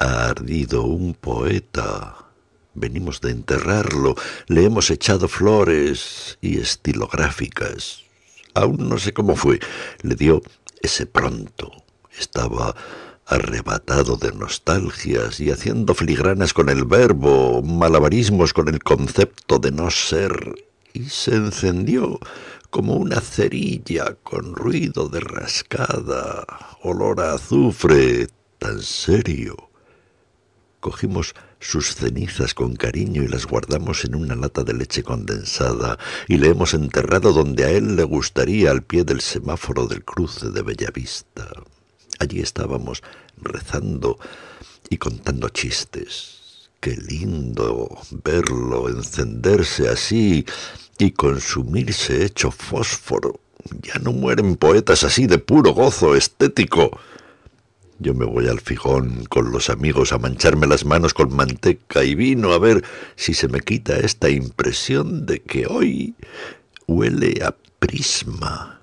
Ha ardido un poeta. Venimos de enterrarlo, le hemos echado flores y estilográficas. Aún no sé cómo fue. Le dio ese pronto. Estaba arrebatado de nostalgias y haciendo filigranas con el verbo, malabarismos con el concepto de no ser, y se encendió como una cerilla con ruido de rascada, olor a azufre, tan serio Cogimos sus cenizas con cariño y las guardamos en una lata de leche condensada y le hemos enterrado donde a él le gustaría al pie del semáforo del cruce de Bellavista. Allí estábamos rezando y contando chistes. Qué lindo verlo encenderse así y consumirse hecho fósforo. Ya no mueren poetas así de puro gozo estético. Yo me voy al fijón con los amigos a mancharme las manos con manteca y vino a ver si se me quita esta impresión de que hoy huele a prisma.